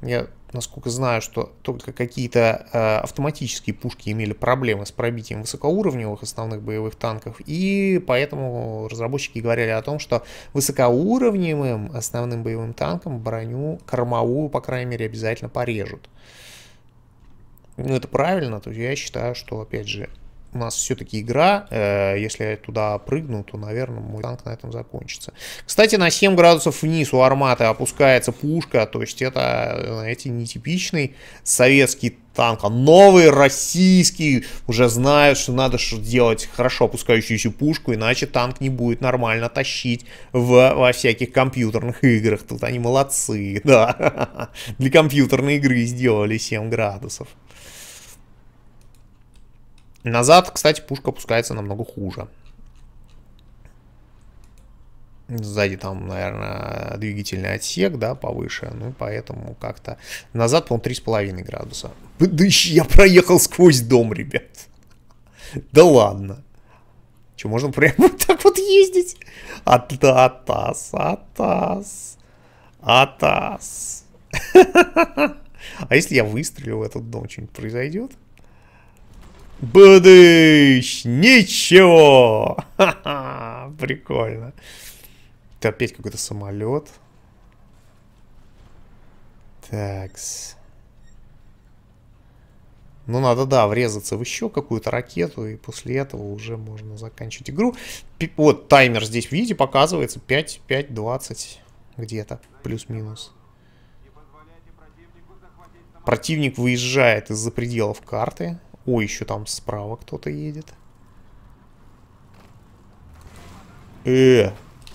Я, насколько знаю, что только какие-то э, автоматические пушки имели проблемы с пробитием высокоуровневых основных боевых танков, и поэтому разработчики говорили о том, что высокоуровневым основным боевым танком броню кормовую, по крайней мере, обязательно порежут. Ну, это правильно, то есть я считаю, что, опять же, у нас все-таки игра, э, если я туда прыгну, то, наверное, мой танк на этом закончится. Кстати, на 7 градусов вниз у арматы опускается пушка, то есть это, знаете, нетипичный советский танк, а новый российский уже знают, что надо делать хорошо опускающуюся пушку, иначе танк не будет нормально тащить в, во всяких компьютерных играх. Тут они молодцы, да. Для компьютерной игры сделали 7 градусов. Назад, кстати, пушка пускается намного хуже. Сзади там, наверное, двигательный отсек, да, повыше. Ну, по-этому как-то... Назад, по-моему, 3,5 градуса. Да еще я проехал сквозь дом, ребят. Да ладно. Че, можно прямо вот так вот ездить? Атас, атас, атас. А если я выстрелю в этот дом, что-нибудь произойдет? Будыщ! Ничего! Ха-ха! Прикольно. Это опять какой-то самолет. Такс. Ну, надо, да, врезаться в еще какую-то ракету, и после этого уже можно заканчивать игру. Пи вот, таймер здесь, видите, показывается 5, 5, 20 где-то, плюс-минус. Противник выезжает из-за пределов карты. О, еще там справа кто-то едет. Э,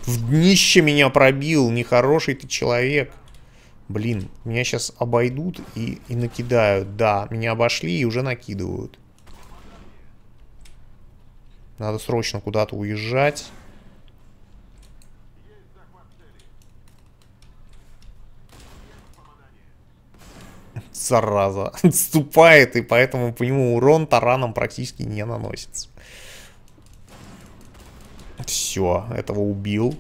в днище меня пробил, нехороший ты человек. Блин, меня сейчас обойдут и, и накидают. Да, меня обошли и уже накидывают. Надо срочно куда-то уезжать. зараза, отступает, и поэтому по нему урон тараном практически не наносится. Все, этого убил.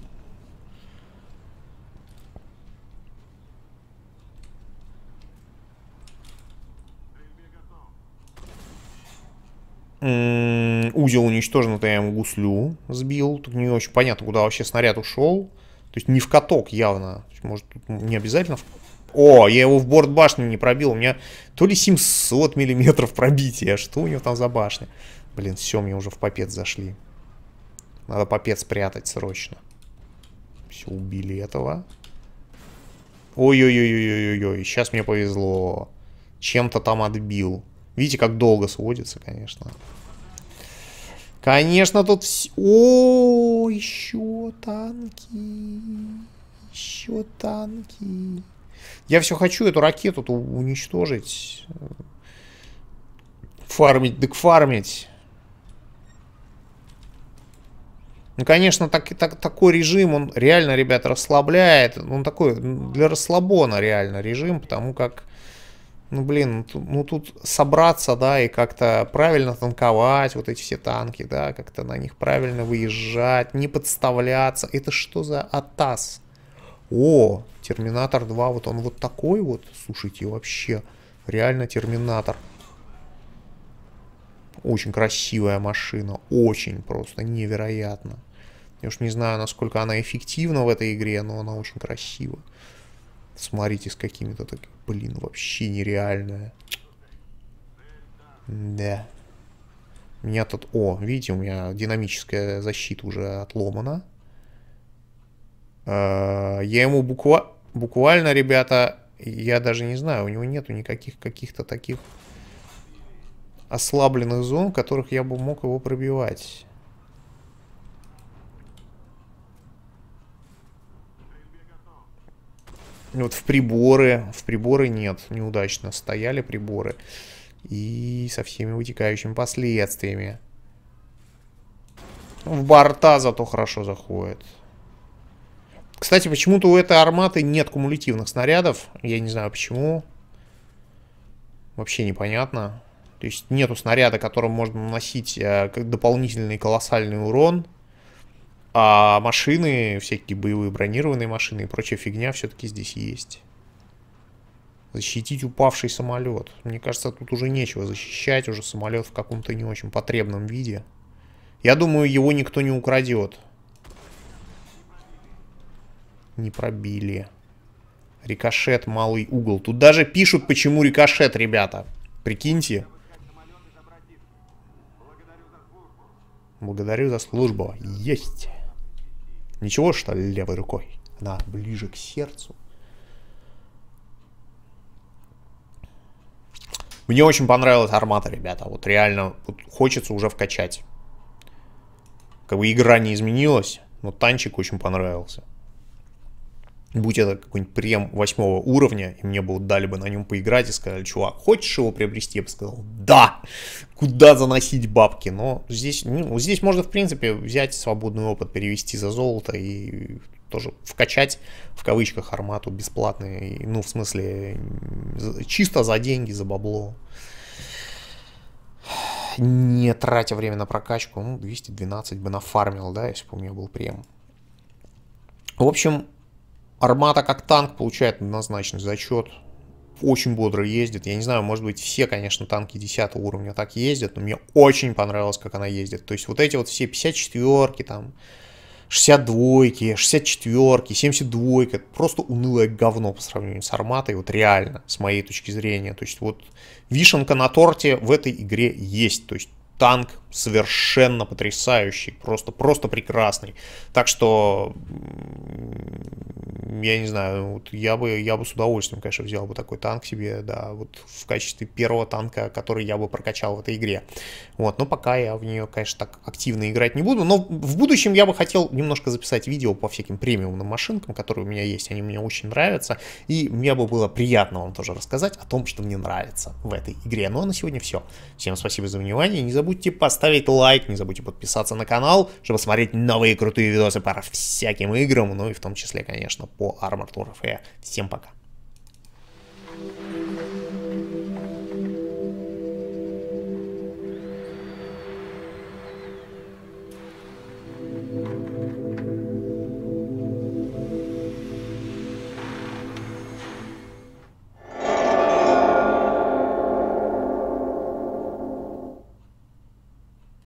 М-м, узел уничтожен, это я ему гуслю сбил. Тут не очень понятно, куда вообще снаряд ушел. То есть не в каток явно. Может, не обязательно в о, я его в борт башни не пробил. У меня то ли 700 миллиметров пробития. А что у него там за башня? Блин, все, мне уже в попец зашли. Надо попец спрятать срочно. Все, убили этого. Ой-ой-ой-ой-ой-ой. Сейчас мне повезло. Чем-то там отбил. Видите, как долго сводится, конечно. Конечно, тут все... О, еще танки. Еще танки. Я все хочу эту ракету-то уничтожить. Э, фармить, дык фармить. Ну, конечно, так, так, такой режим, он реально, ребят, расслабляет. Он такой для расслабона реально режим, потому как, ну, блин, ну, ну тут собраться, да, и как-то правильно танковать вот эти все танки, да, как-то на них правильно выезжать, не подставляться. Это что за атас? О, Терминатор 2, вот он вот такой вот. Слушайте, вообще, реально Терминатор. Очень красивая машина, очень просто, невероятно. Я уж не знаю, насколько она эффективна в этой игре, но она очень красива. Смотрите, с какими-то такими, блин, вообще нереальная. Да. У меня тут, о, видите, у меня динамическая защита уже отломана. Э, я ему буква... буквально, ребята, я даже не знаю, у него нету никаких каких-то таких ослабленных зон, в которых я бы мог его пробивать. Вот в приборы, в приборы нет, неудачно стояли приборы. И со всеми вытекающими последствиями. Ну, в борта зато хорошо заходит. Кстати, почему-то у этой арматы нет кумулятивных снарядов. Я не знаю почему. Вообще непонятно. То есть нету снаряда, которым можно наносить э, дополнительный колоссальный урон. А машины, всякие боевые бронированные машины и прочая фигня все-таки здесь есть. Защитить упавший самолет. Мне кажется, тут уже нечего защищать. Уже самолет в каком-то не очень потребном виде. Я думаю, его никто не украдет. Не пробили. Рикошет, малый угол. Тут даже пишут, почему рикошет, ребята. Прикиньте. Благодарю за службу. Есть. Ничего, что ли, левой рукой? Она ближе к сердцу. Мне очень понравилась армата, ребята. Вот реально вот хочется уже вкачать. Как бы игра не изменилась, но танчик очень понравился будь это какой-нибудь прем восьмого уровня, и мне бы дали бы на нем поиграть и сказали, чувак, хочешь его приобрести? Я бы сказал, да, куда заносить бабки? Но здесь, ну, здесь можно, в принципе, взять свободный опыт, перевести за золото и тоже вкачать, в кавычках, армату бесплатные ну, в смысле, чисто за деньги, за бабло. Не тратя время на прокачку, ну, 212 бы нафармил, да, если бы у меня был прем. В общем, Армата как танк получает однозначный зачет. Очень бодро ездит. Я не знаю, может быть, все, конечно, танки 10 уровня так ездят, но мне очень понравилось, как она ездит. То есть вот эти вот все 54-ки там, 62-ки, 64-ки, 72-ки. просто унылое говно по сравнению с Арматой, вот реально, с моей точки зрения. То есть вот вишенка на торте в этой игре есть. То есть танк совершенно потрясающий, просто, просто прекрасный. Так что, я не знаю, вот я бы, я бы с удовольствием, конечно, взял бы такой танк себе, да, вот в качестве первого танка, который я бы прокачал в этой игре. Вот, но пока я в нее, конечно, так активно играть не буду, но в будущем я бы хотел немножко записать видео по всяким премиумным машинкам, которые у меня есть, они мне очень нравятся, и мне бы было приятно вам тоже рассказать о том, что мне нравится в этой игре. Ну а на сегодня все. Всем спасибо за внимание, не забудьте поставить поставить лайк, не забудьте подписаться на канал, чтобы смотреть новые крутые видосы по всяким играм, ну и в том числе, конечно, по Armored Warfare. Всем пока!